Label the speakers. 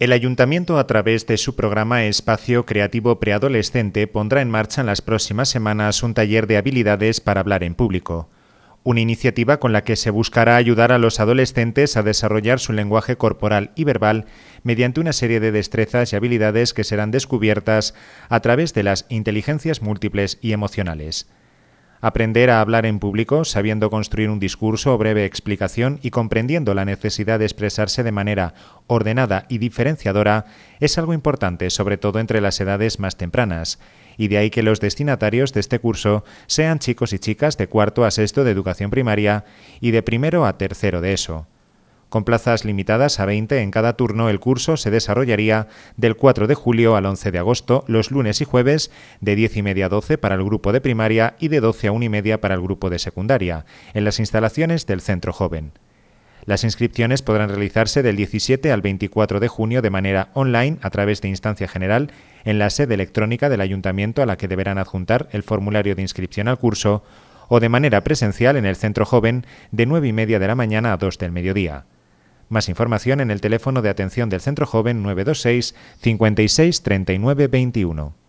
Speaker 1: El ayuntamiento, a través de su programa Espacio Creativo Preadolescente, pondrá en marcha en las próximas semanas un taller de habilidades para hablar en público, una iniciativa con la que se buscará ayudar a los adolescentes a desarrollar su lenguaje corporal y verbal mediante una serie de destrezas y habilidades que serán descubiertas a través de las inteligencias múltiples y emocionales. Aprender a hablar en público, sabiendo construir un discurso o breve explicación y comprendiendo la necesidad de expresarse de manera ordenada y diferenciadora es algo importante, sobre todo entre las edades más tempranas, y de ahí que los destinatarios de este curso sean chicos y chicas de cuarto a sexto de educación primaria y de primero a tercero de eso. Con plazas limitadas a 20 en cada turno, el curso se desarrollaría del 4 de julio al 11 de agosto, los lunes y jueves, de 10 y media a 12 para el grupo de primaria y de 12 a 1 y media para el grupo de secundaria, en las instalaciones del Centro Joven. Las inscripciones podrán realizarse del 17 al 24 de junio de manera online a través de instancia general en la sede electrónica del ayuntamiento a la que deberán adjuntar el formulario de inscripción al curso o de manera presencial en el centro joven de 9 y media de la mañana a 2 del mediodía. Más información en el teléfono de atención del Centro Joven 926 56 39 21.